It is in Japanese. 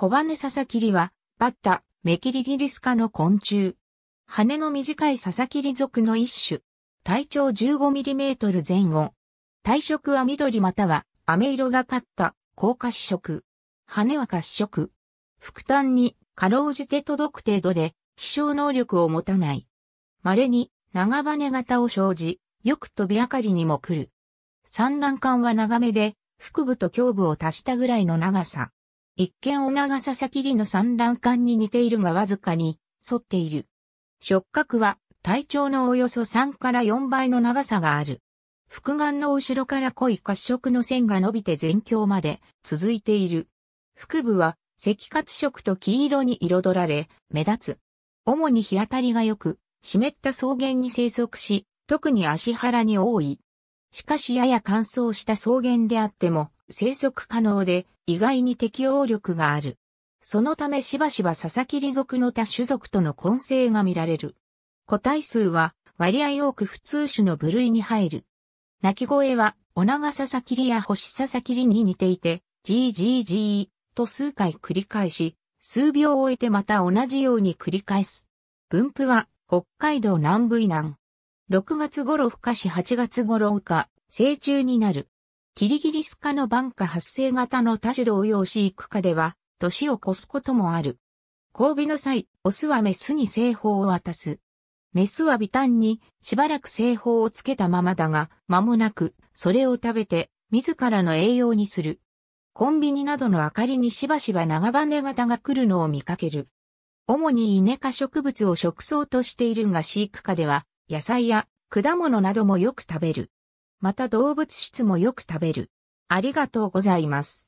コバネササキリは、バッタ、メキリギリス科の昆虫。羽の短いササキリ属の一種。体長 15mm 前後。体色は緑または、飴色がかった、高褐色。羽は褐色。副端に、かろうじて届く程度で、飛翔能力を持たない。稀に、長羽型を生じ、よく飛び上がりにも来る。産卵管は長めで、腹部と胸部を足したぐらいの長さ。一見オナガササキリの産卵管に似ているがわずかに沿っている。触角は体長のおよそ3から4倍の長さがある。複眼の後ろから濃い褐色の線が伸びて全胸まで続いている。腹部は赤褐色と黄色に彩られ、目立つ。主に日当たりが良く、湿った草原に生息し、特に足原に多い。しかしやや乾燥した草原であっても生息可能で意外に適応力がある。そのためしばしばササキリ族の他種族との混成が見られる。個体数は割合多く普通種の部類に入る。鳴き声はオナガササキリやホシササキリに似ていて、GGG と数回繰り返し、数秒を終えてまた同じように繰り返す。分布は北海道南部以南、6月頃孵化し8月頃羽化、成虫になる。キリギリス科の晩夏発生型の多種同様飼育下では、年を越すこともある。交尾の際、オスはメスに製法を渡す。メスは微炭にしばらく製法をつけたままだが、間もなくそれを食べて自らの栄養にする。コンビニなどの明かりにしばしば長羽型が来るのを見かける。主にイネ科植物を食草としているが飼育下では野菜や果物などもよく食べる。また動物質もよく食べる。ありがとうございます。